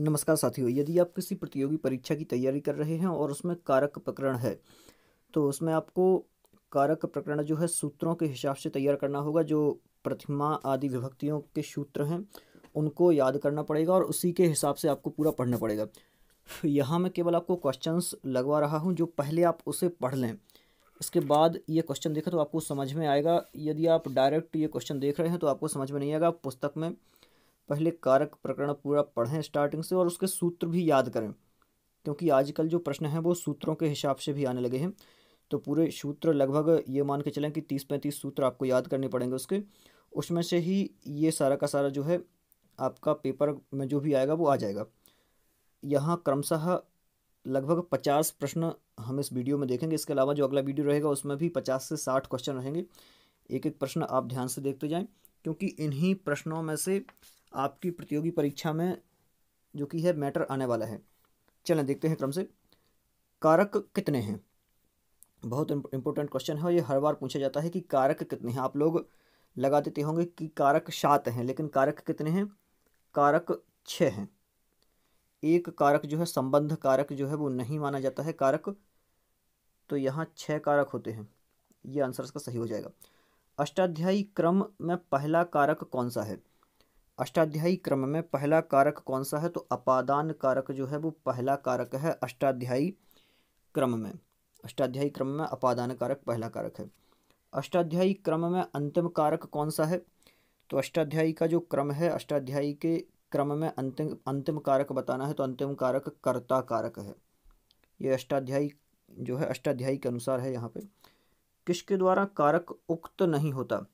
नमस्कार साथियों यदि आप किसी प्रतियोगी परीक्षा की तैयारी कर रहे हैं और उसमें कारक प्रकरण है तो उसमें आपको कारक प्रकरण जो है सूत्रों के हिसाब से तैयार करना होगा जो प्रतिमा आदि विभक्तियों के सूत्र हैं उनको याद करना पड़ेगा और उसी के हिसाब से आपको पूरा पढ़ना पड़ेगा यहाँ मैं केवल आपको क्वेश्चंस लगवा रहा हूँ जो पहले आप उसे पढ़ लें इसके बाद ये क्वेश्चन देखें तो आपको समझ में आएगा यदि आप डायरेक्ट ये क्वेश्चन देख रहे हैं तो आपको समझ में नहीं आएगा पुस्तक में पहले कारक प्रकरण पूरा पढ़ें स्टार्टिंग से और उसके सूत्र भी याद करें क्योंकि आजकल जो प्रश्न हैं वो सूत्रों के हिसाब से भी आने लगे हैं तो पूरे सूत्र लगभग ये मान के चलें कि तीस पैंतीस सूत्र आपको याद करने पड़ेंगे उसके उसमें से ही ये सारा का सारा जो है आपका पेपर में जो भी आएगा वो आ जाएगा यहाँ क्रमशः लगभग पचास प्रश्न हम इस वीडियो में देखेंगे इसके अलावा जो अगला वीडियो रहेगा उसमें भी पचास से साठ क्वेश्चन रहेंगे एक एक प्रश्न आप ध्यान से देखते जाएं क्योंकि इन्हीं प्रश्नों में से आपकी प्रतियोगी परीक्षा में जो कि है मैटर आने वाला है चलें देखते हैं क्रम से कारक कितने हैं बहुत इंपॉर्टेंट क्वेश्चन है और ये हर बार पूछा जाता है कि कारक कितने हैं आप लोग लगा देते होंगे कि कारक सात हैं लेकिन कारक कितने हैं कारक छः हैं एक कारक जो है संबंध कारक जो है वो नहीं माना जाता है कारक तो यहाँ छः कारक होते हैं ये आंसर इसका सही हो जाएगा अष्टाध्यायी क्रम में पहला कारक कौन सा है अष्टाध्यायी क्रम में पहला कारक कौन सा है तो अपादान कारक जो है वो पहला कारक है अष्टाध्यायी क्रम में अष्टाध्यायी क्रम में अपादान कारक पहला कारक है अष्टाध्यायी क्रम में अंतिम कारक कौन सा है तो अष्टाध्यायी का जो क्रम है अष्टाध्यायी के क्रम में अंतिम अंतिम कारक बताना है तो अंतिम कारक कर्ता कारक है ये अष्टाध्यायी जो है अष्टाध्यायी के अनुसार है यहाँ पे किसके द्वारा कारक उक्त नहीं होता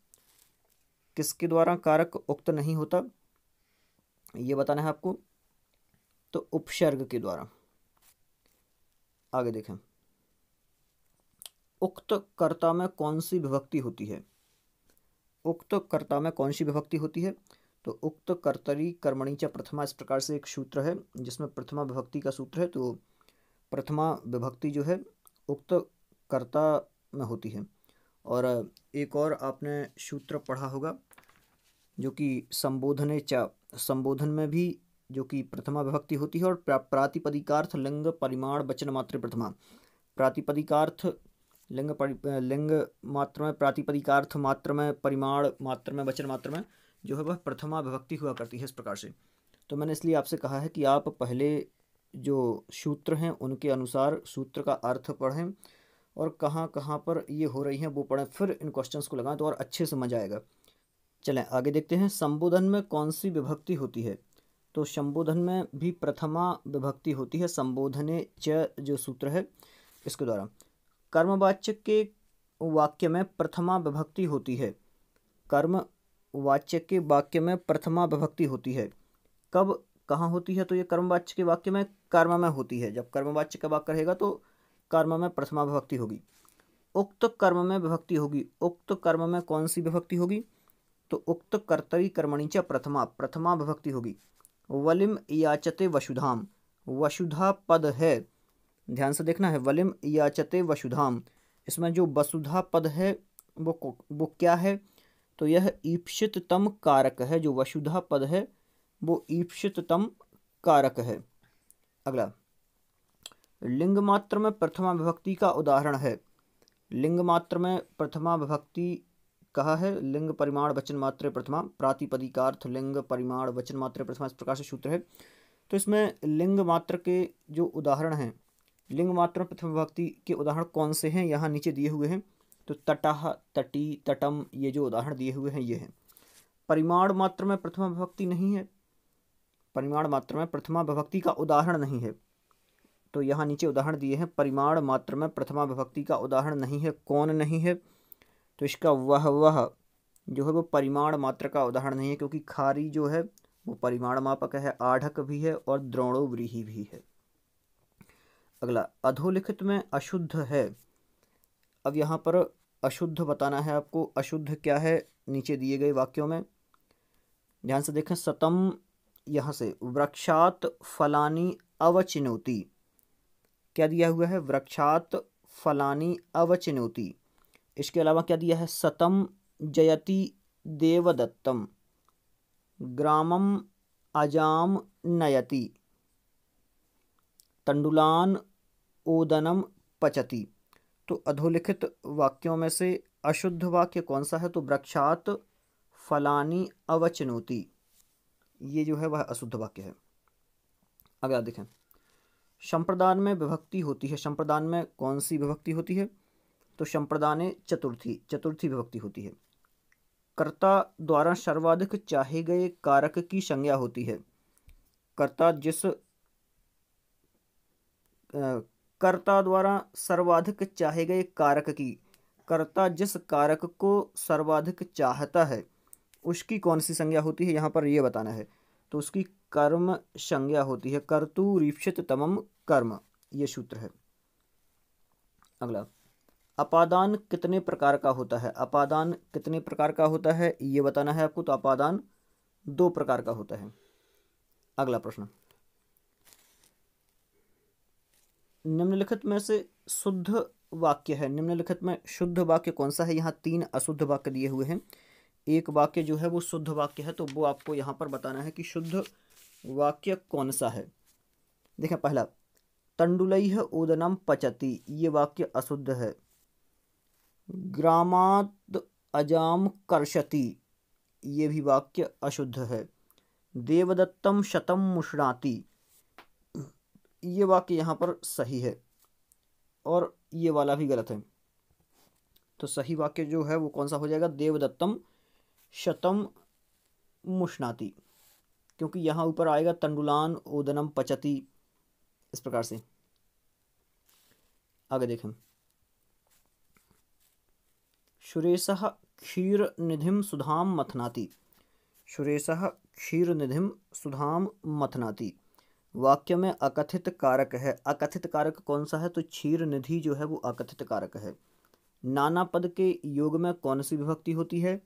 किसके द्वारा कारक उक्त नहीं होता ये बताना है आपको तो उपसर्ग के द्वारा आगे देखें उक्त कर्ता में कौन सी विभक्ति होती है उक्त कर्ता में कौन सी विभक्ति होती है तो उक्त कर्तरी कर्मणी प्रथमा इस प्रकार से एक सूत्र है जिसमें प्रथमा विभक्ति का सूत्र है तो प्रथमा विभक्ति जो है उक्त कर्ता में होती है और एक और आपने सूत्र पढ़ा होगा जो कि संबोधने च संबोधन में भी जो कि प्रथमा विभक्ति होती है और प्रातिपदिकार्थ लिंग परिमाण वचन मात्र प्रथमा प्रातिपदिकार्थ लिंग लिंग मात्र में प्रातिपदिकार्थ मात्र में परिमाण मात्र में वचन मात्र में जो है वह प्रथमा विभक्ति हुआ करती है इस प्रकार से तो मैंने इसलिए आपसे कहा है कि आप पहले जो सूत्र हैं उनके अनुसार सूत्र का अर्थ पढ़ें और कहाँ कहाँ पर ये हो रही हैं वो पढ़ें फिर इन क्वेश्चंस को लगाएं तो और अच्छे समझ आएगा चलें आगे देखते हैं संबोधन में कौन सी विभक्ति होती है तो संबोधन में भी प्रथमा विभक्ति होती है संबोधने च जो सूत्र है इसके द्वारा कर्मवाच्य के वाक्य में प्रथमा विभक्ति होती है कर्म वाच्य के वाक्य में प्रथमा विभक्ति होती है कब कहाँ होती है तो ये कर्मवाच्य के वाक्य में कर्म में होती है जब कर्मवाच्य का वाक्य रहेगा तो कर्म में प्रथमा विभक्ति होगी उक्त कर्म में विभक्ति होगी उक्त कर्म में कौन सी विभक्ति होगी तो उक्त कर्तरी कर्मणि च प्रथमा प्रथमा विभक्ति होगी वलिम याचते वसुधाम वसुधा पद है ध्यान से देखना है वलिम याचते वसुधाम इसमें जो वसुधा पद है वो वो क्या है तो यह ईप्सितम कारक है जो वसुधा पद है वो ईप्सितम कारक है अगला लिंग मात्र में प्रथमा विभक्ति का उदाहरण है लिंग मात्र में प्रथमा विभक्ति कहा है लिंग परिमाण वचन मात्र प्रथमा प्रातिपदिकार्थ लिंग परिमाण वचन मात्र प्रथमा इस प्रकार से सूत्र है तो इसमें लिंग मात्र के जो उदाहरण हैं लिंग मात्र प्रथम विभक्ति के उदाहरण कौन से हैं यहाँ नीचे दिए हुए हैं तो तटाह तटी तटम ये जो उदाहरण दिए हुए हैं ये हैं परिमाण मात्र में प्रथमा विभक्ति नहीं है परिमाण मात्र में प्रथमा विभक्ति का उदाहरण नहीं है तो यहाँ नीचे उदाहरण दिए हैं परिमाण मात्र में प्रथमा विभक्ति का उदाहरण नहीं है कौन नहीं है तो इसका वह वह जो है वो परिमाण मात्र का उदाहरण नहीं है क्योंकि खारी जो है वो परिमाण मापक है आढ़क भी है और द्रोणोव्रीही भी है अगला अधोलिखित में अशुद्ध है अब यहाँ पर अशुद्ध बताना है आपको अशुद्ध क्या है नीचे दिए गए वाक्यों में ध्यान से देखें सतम यहाँ से वृक्षात फलानी अवचिनोती क्या दिया हुआ है वृक्षात फलानी अवचनौती इसके अलावा क्या दिया है सतम जयति देवदत्तम ग्रामम अजाम नयति तंडुलान ओदनम पचति तो अधोलिखित वाक्यों में से अशुद्ध वाक्य कौन सा है तो वृक्षात फलानी अवचनौती ये जो है वह अशुद्ध वाक्य है अगला देखें संप्रदान में विभक्ति होती है संप्रदान में कौन सी विभक्ति होती है तो संप्रदान चतुर्थी चतुर्थी विभक्ति होती है कर्ता द्वारा सर्वाधिक चाहे गए कारक की संज्ञा होती है कर्ता जिस कर्ता द्वारा सर्वाधिक चाहे गए कारक की कर्ता जिस कारक को सर्वाधिक चाहता है उसकी कौन सी संज्ञा होती है यहाँ पर यह बताना है तो उसकी कर्म संज्ञा होती है कर्तु रीक्षित तमम कर्म ये सूत्र है अगला अपादान कितने प्रकार का होता है अपादान कितने प्रकार का होता है ये बताना है आपको तो अपादान दो प्रकार का होता है अगला प्रश्न निम्नलिखित में से शुद्ध वाक्य है निम्नलिखित में शुद्ध वाक्य कौन सा है यहाँ तीन अशुद्ध वाक्य दिए हुए हैं एक वाक्य जो है वो शुद्ध वाक्य है तो वो आपको यहाँ पर बताना है कि शुद्ध वाक्य कौन सा है देखें पहला तंडुलई है ओदनम पचती ये वाक्य अशुद्ध है ग्रामात अजाम कर्षति ये भी वाक्य अशुद्ध है देवदत्तम शतम मुशराती ये वाक्य यहाँ पर सही है और ये वाला भी गलत है तो सही वाक्य जो है वो कौन सा हो जाएगा देवदत्तम शतम मुष्णाति क्योंकि यहाँ ऊपर आएगा तंडुलान ओदनम पचती इस प्रकार से आगे देखें सुरेश क्षीर निधिम सुधाम मथनाती सुरेश क्षीर निधिम सुधाम मथनाती वाक्य में अकथित कारक है अकथित कारक कौन सा है तो क्षीर निधि जो है वो अकथित कारक है नाना पद के योग में कौन सी विभक्ति होती है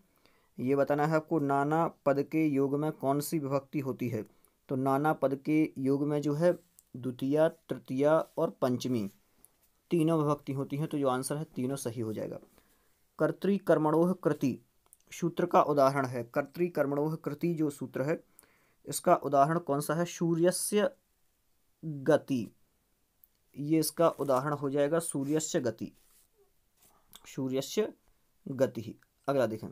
ये बताना है आपको नाना पद के योग में कौन सी विभक्ति होती है तो नाना पद के योग में जो है द्वितीय तृतीय और पंचमी तीनों विभक्ति होती हैं तो जो आंसर है तीनों सही हो जाएगा कर्तिकर्मणोह कृति सूत्र का उदाहरण है कर्तिकर्मणोह कृति जो सूत्र है इसका उदाहरण कौन सा है सूर्यस्य गति ये इसका उदाहरण हो जाएगा सूर्यस्य गति सूर्यस्य गति अगला देखें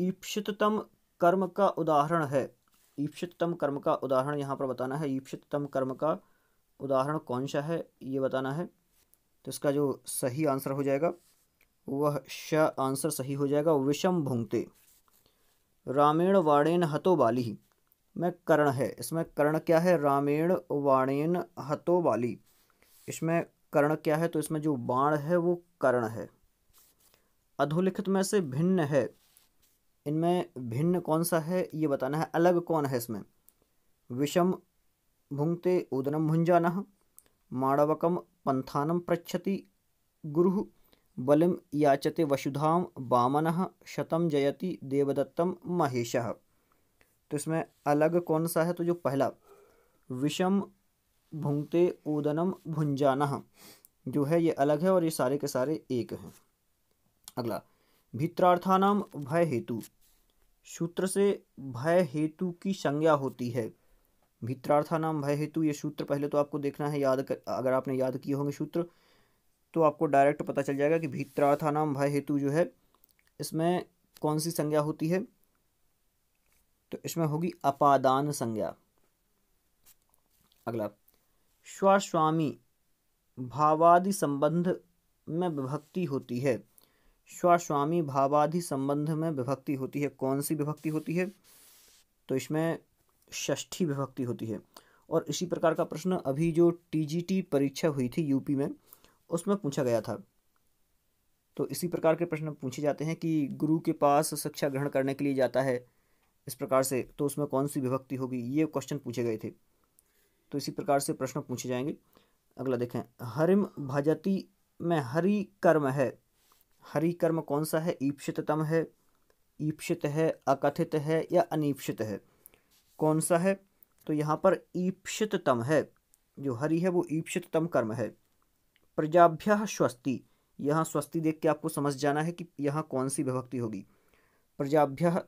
ईप्सितम कर्म का उदाहरण है ईप्सितम कर्म का उदाहरण यहाँ पर बताना है ईप्सितम कर्म का उदाहरण कौन सा है ये बताना है तो इसका जो सही आंसर हो जाएगा वह श आंसर सही हो जाएगा विषम भुंगते रामेण वाणेन हतो बाली में कर्ण है इसमें कर्ण क्या है रामेण वाणेन हतो बाली इसमें कर्ण क्या है तो इसमें जो बाण है वो कर्ण है अधोलिखित में से भिन्न है इनमें भिन्न कौन सा है ये बताना है अलग कौन है इसमें विषम भुंगते उदनम भुंजान माणवकम पंथानम पृछति गुरु बलिम याचते वसुधाम वामन शतम जयति देवदत्तम महेश तो इसमें अलग कौन सा है तो जो पहला विषम भुंगते ओदनम भुंजाना जो है ये अलग है और ये सारे के सारे एक हैं अगला भित्रार्थान भय हेतु सूत्र से भय हेतु की संज्ञा होती है भित्रार्था नाम भय हेतु ये सूत्र पहले तो आपको देखना है याद कर अगर आपने याद किए होंगे सूत्र तो आपको डायरेक्ट पता चल जाएगा कि भित्रार्था नाम भय हेतु जो है इसमें कौन सी संज्ञा होती है तो इसमें होगी अपादान संज्ञा अगला स्वास्वामी भावादि संबंध में विभक्ति होती है स्वस्वामी भावाधि संबंध में विभक्ति होती है कौन सी विभक्ति होती है तो इसमें षष्ठी विभक्ति होती है और इसी प्रकार का प्रश्न अभी जो टीजीटी परीक्षा हुई थी यूपी में उसमें पूछा गया था तो इसी प्रकार के प्रश्न पूछे जाते हैं कि गुरु के पास शिक्षा ग्रहण करने के लिए जाता है इस प्रकार से तो उसमें कौन सी विभक्ति होगी ये क्वेश्चन पूछे गए थे तो इसी प्रकार से प्रश्न पूछे जाएंगे अगला देखें हरिम भजती में हरि कर्म है हरि कर्म कौन सा है ईप्सिततम है ईप्सित है अकथित है या अनिप्सित है कौन सा है तो यहाँ पर ईप्सिततम है जो हरि है वो ईप्सिततम कर्म है प्रजाभ्य स्वस्ति यहाँ स्वस्ति देख के आपको समझ जाना है कि यहाँ कौन सी विभक्ति होगी प्रजाभ्य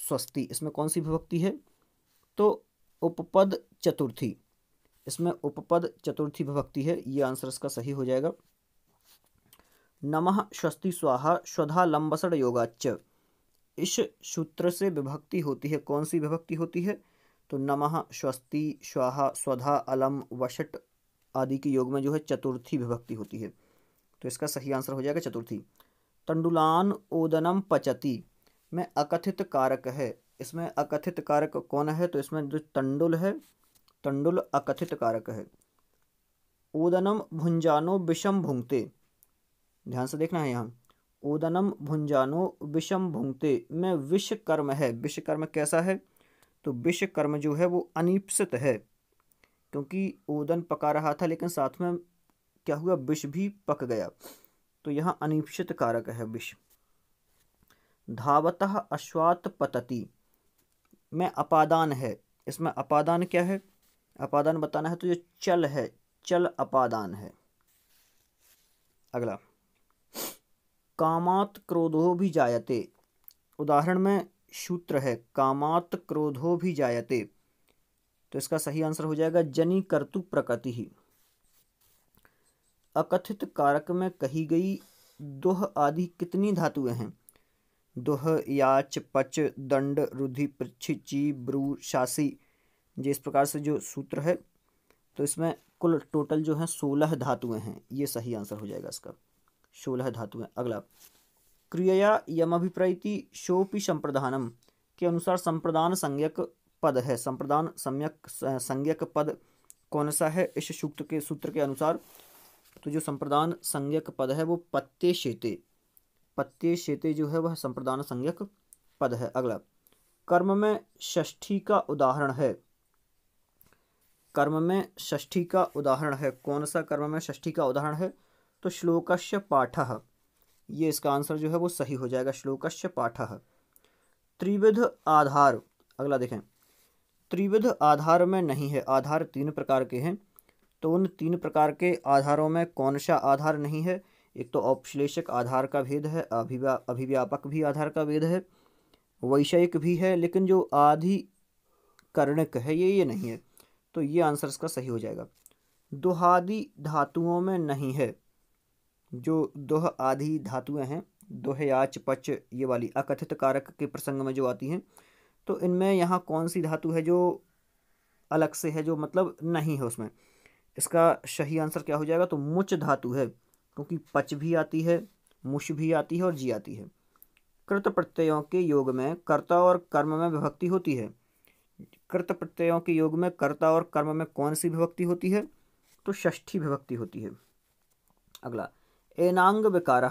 स्वस्ति इसमें कौन सी विभक्ति है तो उपपद चतुर्थी इसमें उपपद चतुर्थी विभक्ति है ये आंसर इसका सही हो जाएगा नमः स्वस्ति स्वाहा स्वधा लंबसड़ योगाच इस सूत्र से विभक्ति होती है कौन सी विभक्ति होती है तो नमः स्वस्ति स्वाहा स्वधा अलम वशट आदि के योग में जो है चतुर्थी विभक्ति होती है तो इसका सही आंसर हो जाएगा चतुर्थी तंडुलान ओदनम पचति में अकथित कारक है इसमें अकथित कारक कौन है तो इसमें जो तंडुल है तंडुल अकथित कारक है ओदनम भुंजानो विषम भुंगते ध्यान से देखना है यहाँ उदनम भुंजानो विषम भुंगते में विषकर्म है विषकर्म कैसा है तो विषकर्म जो है वो अनिप्सित है क्योंकि ओदन पका रहा था लेकिन साथ में क्या हुआ विष भी पक गया तो यहाँ अनिप्सित कारक है विष धावत अश्वात पतती में अपादान है इसमें अपादान क्या है अपादान बताना है तो ये चल है चल अपादान है अगला कामात क्रोधो भी जायते उदाहरण में सूत्र है कामात क्रोधो भी जायते तो इसका सही आंसर हो जाएगा जनी कर्तु प्रकृति ही अकथित कारक में कही गई दोह आदि कितनी धातुएं हैं दोह याच पच दंड रुधि पृछिची ब्रू शासी जिस इस प्रकार से जो सूत्र है तो इसमें कुल टोटल जो है सोलह धातुएं हैं ये सही आंसर हो जाएगा इसका सोलह धातु है अगला क्रियया यमभिप्रैति शोपि संप्रदानम के अनुसार संप्रदान संज्ञक पद है संप्रदान सम्यक संज्ञक पद कौन सा है इस सूक्त के सूत्र के अनुसार तो जो संप्रदान संज्ञक पद है वो पत्ते शेते पत्ते शेते जो है वह संप्रदान संज्ञक पद है अगला कर्म में षष्ठी का उदाहरण है कर्म में षष्ठी का उदाहरण है कौन सा कर्म में षष्ठी का उदाहरण है तो श्लोकश्य पाठ ये इसका आंसर जो है वो सही हो जाएगा श्लोकश्य पाठ त्रिविध आधार अगला देखें त्रिविध आधार में नहीं है आधार तीन प्रकार के हैं तो उन तीन प्रकार के आधारों में कौन सा आधार नहीं है एक तो औपश्लेषक आधार का भेद है अभिव्या अभिव्यापक भी आधार का भेद है वैषयिक भी है लेकिन जो आधिकरणिक है ये ये नहीं है तो ये आंसर इसका सही हो जाएगा दोहादि धातुओं में नहीं है जो दोह आधी धातुएं हैं दोह याच पच ये वाली अकथित कारक के प्रसंग में जो आती हैं तो इनमें यहाँ कौन सी धातु है जो अलग से है जो मतलब नहीं है उसमें इसका सही आंसर क्या हो जाएगा तो मुच धातु है क्योंकि पच भी आती है मुश भी आती है और जी आती है कृत प्रत्ययों के योग में कर्ता और कर्म में विभक्ति होती है कृत प्रत्ययों के योग में कर्ता और कर्म में कौन सी विभक्ति होती है तो षष्ठी विभक्ति होती है अगला एनांग विकार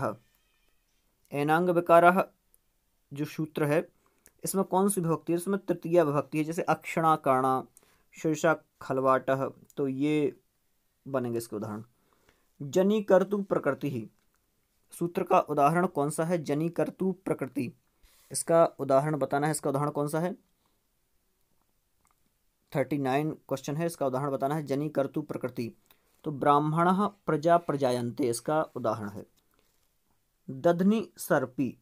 एनांग विकार जो सूत्र है इसमें कौन सी विभक्ति है इसमें तृतीय विभक्ति है जैसे अक्षणा काणा शीर्षा खलवाट तो ये बनेंगे इसके उदाहरण जनी कर्तु प्रकृति ही सूत्र का उदाहरण कौन सा है जनी कर्तु प्रकृति इसका उदाहरण बताना है इसका उदाहरण कौन सा है थर्टी नाइन क्वेश्चन है इसका उदाहरण बताना है जनी कर्तु प्रकृति तो ब्राह्मण प्रजा प्रजायंते इसका उदाहरण है दधनी सर्पी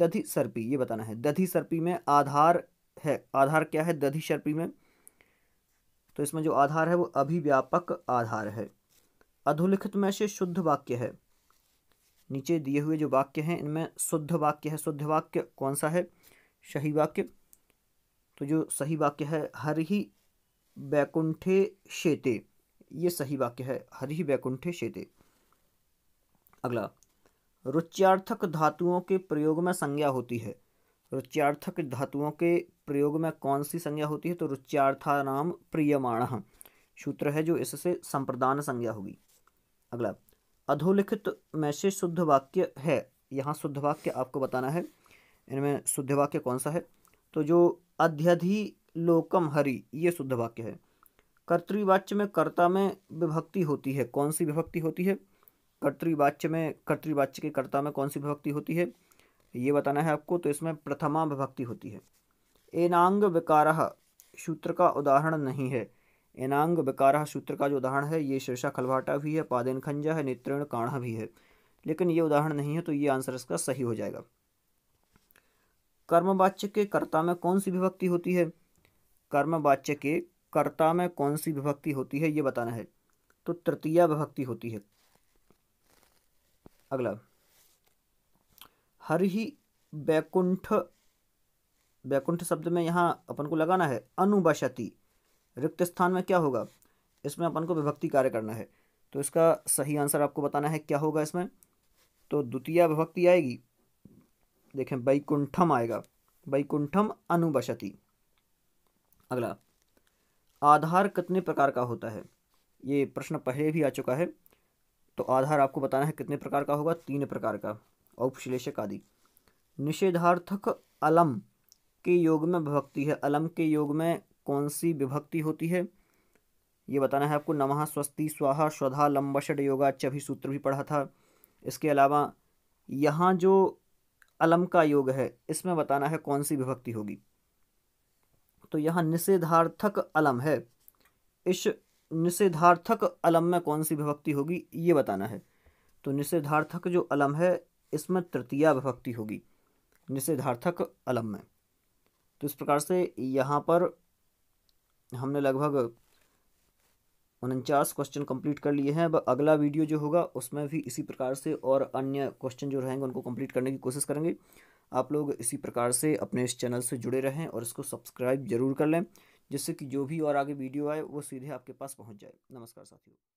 दधि सर्पी ये बताना है दधि सर्पी में आधार है आधार क्या है दधि सर्पी में तो इसमें जो आधार है वो अभिव्यापक आधार है अधोलिखित में से शुद्ध वाक्य है नीचे दिए हुए जो वाक्य हैं इनमें शुद्ध वाक्य है शुद्ध वाक्य कौन सा है सही वाक्य तो जो सही वाक्य है हर ही बैकुंठे शेते ये सही वाक्य है हरि वैकुंठे शेते अगला रुच्यार्थक धातुओं के प्रयोग में संज्ञा होती है रुच्यार्थक धातुओं के प्रयोग में कौन सी संज्ञा होती है तो रुच्यार्था नाम प्रियमाण सूत्र है जो इससे संप्रदान संज्ञा होगी अगला अधोलिखित में से शुद्ध वाक्य है यहाँ शुद्ध वाक्य आपको बताना है इनमें शुद्ध वाक्य कौन सा है तो जो अध्यधि लोकम हरि ये शुद्ध वाक्य है कर्तृवाच्य में कर्ता में विभक्ति होती है कौन सी विभक्ति होती है कर्तृवाच्य में कर्तृवाच्य के कर्ता में कौन सी विभक्ति होती है ये बताना है आपको तो इसमें प्रथमा विभक्ति होती है एनांग विकार सूत्र का उदाहरण नहीं है एनांग विकार सूत्र का जो उदाहरण है ये शीर्षा खलवाटा भी है पादेन खंजा है नेत्रण काढ़ा भी है लेकिन ये उदाहरण नहीं है तो ये आंसर इसका सही हो जाएगा कर्मवाच्य के कर्ता में कौन सी विभक्ति होती है कर्मवाच्य के कर्ता में कौन सी विभक्ति होती है ये बताना है तो तृतीय विभक्ति होती है अगला हर ही बैकुंठ बैकुंठ शब्द में यहाँ अपन को लगाना है अनुबशति रिक्त स्थान में क्या होगा इसमें अपन को विभक्ति कार्य करना है तो इसका सही आंसर आपको बताना है क्या होगा इसमें तो द्वितीय विभक्ति आएगी देखें बैकुंठम आएगा बैकुंठम अनुबशति अगला आधार कितने प्रकार का होता है ये प्रश्न पहले भी आ चुका है तो आधार आपको बताना है कितने प्रकार का होगा तीन प्रकार का औपश्लेषक आदि निषेधार्थक अलम के योग में विभक्ति है अलम के योग में कौन सी विभक्ति होती है ये बताना है आपको नमः स्वस्ति स्वाहा स्वधा लंबषड योगा चभी सूत्र भी पढ़ा था इसके अलावा यहाँ जो अलम का योग है इसमें बताना है कौन सी विभक्ति होगी तो यहाँ निषेधार्थक अलम है इस निषेधार्थक अलम में कौन सी विभक्ति होगी ये बताना है तो निषेधार्थक जो अलम है इसमें तृतीय विभक्ति होगी निषेधार्थक अलम में तो इस प्रकार से यहाँ पर हमने लगभग उनचास क्वेश्चन कंप्लीट कर लिए हैं अब अगला वीडियो जो होगा उसमें भी इसी प्रकार से और अन्य क्वेश्चन जो रहेंगे उनको कंप्लीट करने की कोशिश करेंगे आप लोग इसी प्रकार से अपने इस चैनल से जुड़े रहें और इसको सब्सक्राइब जरूर कर लें जिससे कि जो भी और आगे वीडियो आए वो सीधे आपके पास पहुँच जाए नमस्कार साथियों